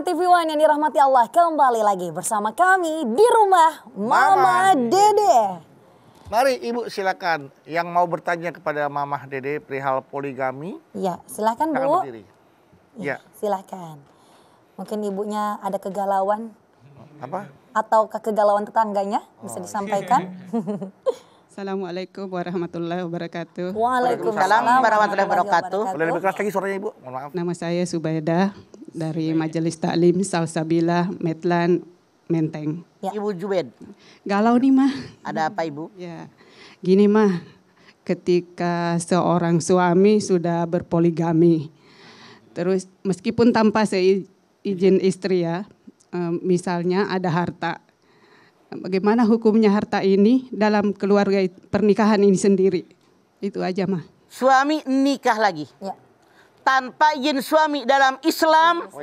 TV One yang dirahmati Allah kembali lagi bersama kami di rumah Mama, Mama Dede. Mari Ibu silakan yang mau bertanya kepada Mama Dede perihal poligami. Ya silakan Bu. Berdiri. Ya, ya. Silakan. Mungkin ibunya ada kegalauan. Apa? Atau kegalauan tetangganya oh. bisa disampaikan. Assalamualaikum warahmatullahi wabarakatuh. Waalaikumsalam warahmatullahi wabarakatuh. Boleh lebih keras lagi suaranya Ibu, mohon maaf. Nama saya Subaida dari Majelis Taklim Salsabila Metlan Menteng. Ya. Ibu Jubed. Galau nih mah. Ada apa Ibu? Ya. Gini mah, ketika seorang suami sudah berpoligami, terus meskipun tanpa seizin istri ya, misalnya ada harta, bagaimana hukumnya harta ini dalam keluarga pernikahan ini sendiri? Itu aja mah. Suami nikah lagi. Ya tanpa izin suami dalam Islam oh,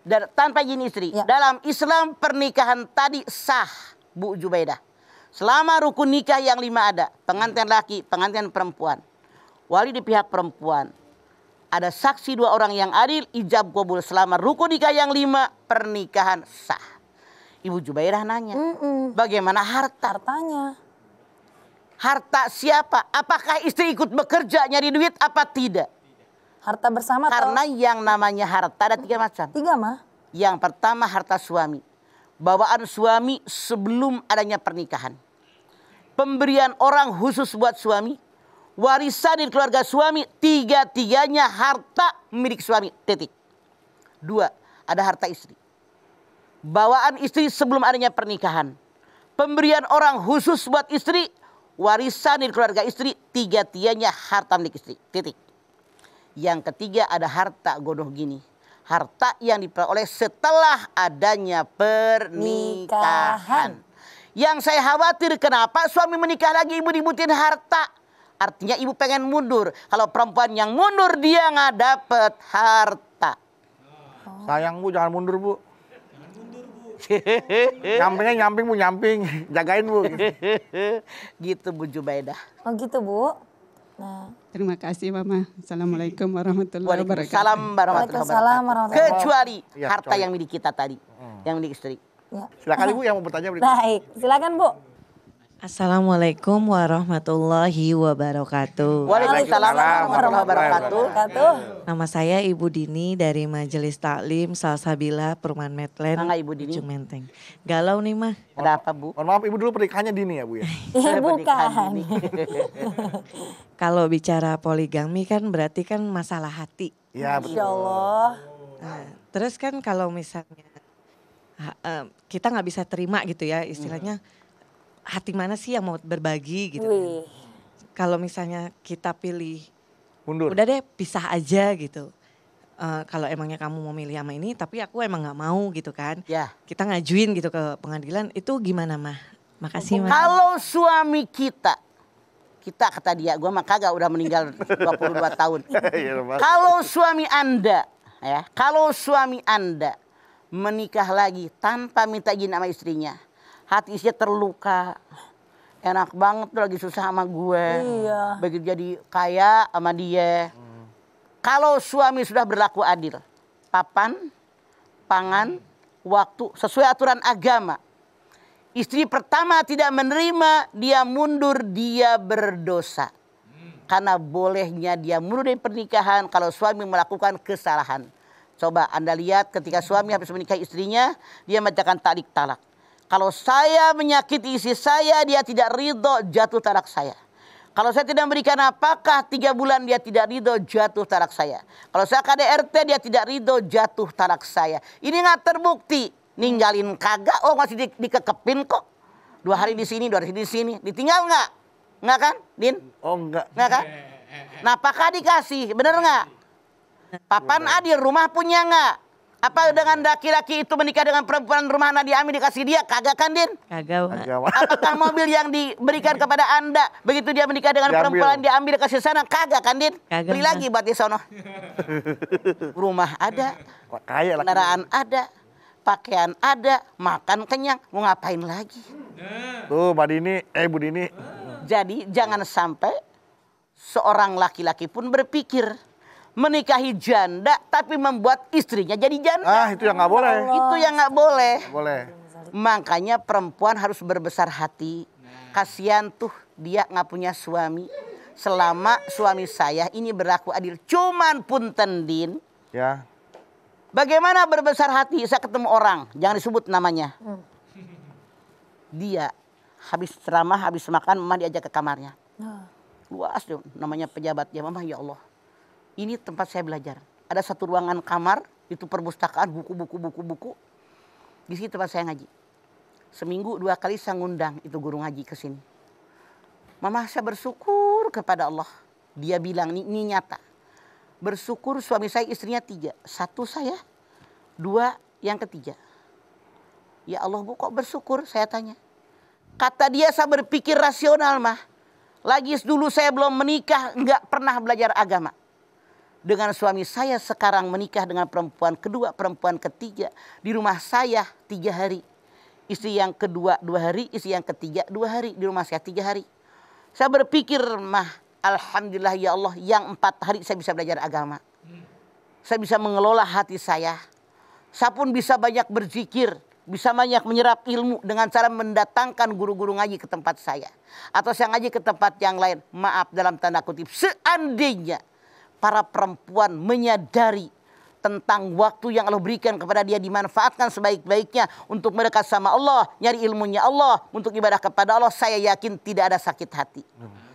Dan, tanpa izin istri. Ya. Dalam Islam pernikahan tadi sah, Bu Jubaidah. Selama rukun nikah yang lima ada, pengantin laki, pengantin perempuan, wali di pihak perempuan, ada saksi dua orang yang adil, ijab kabul. Selama rukun nikah yang lima, pernikahan sah. Ibu Jubairah nanya, mm -mm. bagaimana harta? Hartanya. Harta siapa? Apakah istri ikut bekerja nyari duit apa tidak? Harta bersama Karena atau? yang namanya harta ada tiga hmm. macam. Tiga mah? Yang pertama harta suami. Bawaan suami sebelum adanya pernikahan. Pemberian orang khusus buat suami. Warisan di keluarga suami. Tiga-tiganya harta milik suami. Titik. Dua, ada harta istri. Bawaan istri sebelum adanya pernikahan. Pemberian orang khusus buat istri warisan di keluarga istri, tiga-tiganya harta milik istri. Titik. Yang ketiga ada harta godoh gini. Harta yang diperoleh setelah adanya pernikahan. Nikahan. Yang saya khawatir kenapa suami menikah lagi ibu dibutin harta. Artinya ibu pengen mundur. Kalau perempuan yang mundur dia nggak dapet harta. Oh. Sayang bu jangan mundur bu. Jangan mundur bu. Nyampingnya nyamping bu nyamping. Jagain bu. gitu bu Jubaidah. Oh gitu bu. Nah. Terima kasih Mama. Assalamualaikum warahmatullahi wabarakatuh. Salam warahmatullahi wabarakatuh. Kecuali iya, harta yang milik kita tadi, hmm. yang milik istri. Ya. Silakan Ibu yang mau bertanya. Baik, silakan Bu. Assalamualaikum warahmatullahi wabarakatuh. Waalaikumsalam warahmatullahi wabarakatuh. Nama saya Ibu Dini dari Majelis Taklim Salsabila Perumahan Metlen. Nggak Ibu Dini? Menteng. Galau nih mah. Ada apa Bu? Mohon maaf Ibu dulu pernikahannya Dini ya Bu ya? Iya bukan. Kalau bicara poligami kan berarti kan masalah hati. Iya betul. Insya Allah. Nah, terus kan kalau misalnya kita nggak bisa terima gitu ya istilahnya. Hmm hati mana sih yang mau berbagi gitu. kan. Kalau misalnya kita pilih mundur. Udah deh pisah aja gitu. Uh, kalau emangnya kamu mau milih sama ini tapi aku emang nggak mau gitu kan. Ya. Kita ngajuin gitu ke pengadilan itu gimana mah? Makasih mah. Kalau suami kita kita kata dia, gue mah kagak udah meninggal 22 tahun. Iya, kalau suami anda, ya, kalau suami anda menikah lagi tanpa minta izin sama istrinya, hati isinya terluka enak banget tuh lagi susah sama gue. Iya. Begitu jadi kaya sama dia. Hmm. Kalau suami sudah berlaku adil, papan, pangan, waktu sesuai aturan agama. Istri pertama tidak menerima, dia mundur, dia berdosa. Karena bolehnya dia mundur dari pernikahan kalau suami melakukan kesalahan. Coba Anda lihat ketika suami habis menikahi istrinya, dia mencatatkan tarik talak kalau saya menyakiti istri saya, dia tidak ridho, jatuh tarak saya. Kalau saya tidak memberikan apakah tiga bulan dia tidak ridho jatuh tarak saya. Kalau saya KDRT dia tidak ridho jatuh tarak saya. Ini nggak terbukti ninggalin kagak. Oh masih di, dikekepin kok. Dua hari di sini, dua hari di sini. Ditinggal nggak? Nggak kan, Din? Oh nggak. Nggak kan? Nah, eh, eh, eh. apakah dikasih? Bener nggak? Papan adil rumah punya nggak? Apa dengan laki-laki itu menikah dengan perempuan rumah Nadia Amin dikasih dia? Kagak kan, Din? Kagak. Apakah mobil yang diberikan kepada Anda begitu dia menikah dengan diambil. perempuan diambil dikasih sana? Kagak kan, Din? Kagak. Beli lagi buat di sono. rumah ada. Kaya Kendaraan ada. Pakaian ada, makan kenyang, mau ngapain lagi? Tuh, Mbak Dini, eh Bu Dini. Jadi jangan sampai seorang laki-laki pun berpikir menikahi janda tapi membuat istrinya jadi janda. Ah, itu yang nggak boleh. Allah. Itu yang nggak boleh. Gak boleh. Makanya perempuan harus berbesar hati. Nah. Kasihan tuh dia nggak punya suami. Selama suami saya ini berlaku adil. Cuman pun tendin. Ya. Bagaimana berbesar hati saya ketemu orang, jangan disebut namanya. Hmm. Dia habis ceramah, habis makan, mama diajak ke kamarnya. Ah. Luas tuh namanya pejabat pejabatnya, mama ya Allah ini tempat saya belajar. Ada satu ruangan kamar, itu perpustakaan, buku-buku, buku-buku. Di situ tempat saya ngaji. Seminggu dua kali saya ngundang itu guru ngaji ke sini. Mama saya bersyukur kepada Allah. Dia bilang, ini, ini nyata. Bersyukur suami saya istrinya tiga. Satu saya, dua yang ketiga. Ya Allah bu kok bersyukur saya tanya. Kata dia saya berpikir rasional mah. Lagi dulu saya belum menikah, nggak pernah belajar agama dengan suami saya sekarang menikah dengan perempuan kedua, perempuan ketiga. Di rumah saya tiga hari. Istri yang kedua dua hari, istri yang ketiga dua hari. Di rumah saya tiga hari. Saya berpikir, mah Alhamdulillah ya Allah yang empat hari saya bisa belajar agama. Saya bisa mengelola hati saya. Saya pun bisa banyak berzikir. Bisa banyak menyerap ilmu dengan cara mendatangkan guru-guru ngaji ke tempat saya. Atau saya ngaji ke tempat yang lain. Maaf dalam tanda kutip. Seandainya para perempuan menyadari tentang waktu yang Allah berikan kepada dia dimanfaatkan sebaik-baiknya untuk mendekat sama Allah, nyari ilmunya Allah, untuk ibadah kepada Allah, saya yakin tidak ada sakit hati. Amin.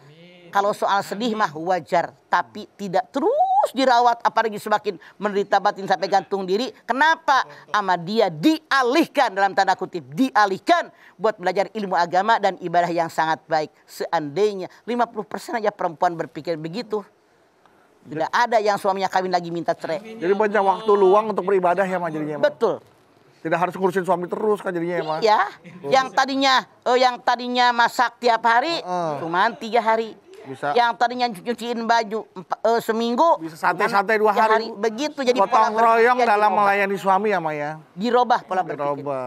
Kalau soal sedih Amin. mah wajar, tapi tidak terus dirawat apalagi semakin menderita batin sampai gantung diri. Kenapa? Ama dia dialihkan dalam tanda kutip, dialihkan buat belajar ilmu agama dan ibadah yang sangat baik. Seandainya 50% aja perempuan berpikir begitu, tidak ada yang suaminya kawin lagi minta cerai. Jadi banyak waktu luang untuk beribadah ya Ma jadinya Betul. Tidak harus ngurusin suami terus kan jadinya ya mas Iya. Yang tadinya eh, yang tadinya masak tiap hari uh. cuma tiga hari. Bisa. Yang tadinya nyuciin baju eh, seminggu. Bisa sate-sate dua hari. hari. Begitu jadi Potong royong dalam dirobah. melayani suami ya Maya ya. Dirobah pola berpikir. Dirobah.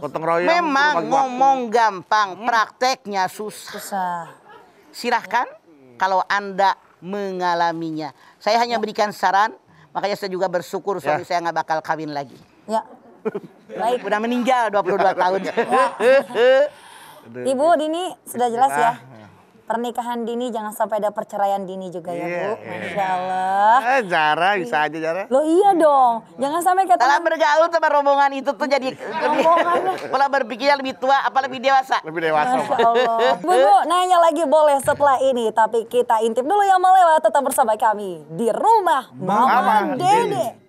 Potong royong. Memang ngomong gampang, prakteknya susah. Susah. Silahkan kalau Anda mengalaminya. Saya hanya ya. berikan saran, makanya saya juga bersyukur suami ya. saya nggak bakal kawin lagi. Ya. Baik. Udah meninggal 22 tahun. Ya. Ibu Dini sudah jelas ya pernikahan dini jangan sampai ada perceraian dini juga yeah, ya iya, bu iya. masya allah Eh, Zara iya. bisa aja Zara lo iya dong jangan sampai kata kalau bergaul sama rombongan itu tuh jadi pola berpikir lebih tua apa lebih dewasa lebih dewasa masya allah bu, bu nanya lagi boleh setelah ini tapi kita intip dulu yang melewat tetap bersama kami di rumah mama, mama dede, dede.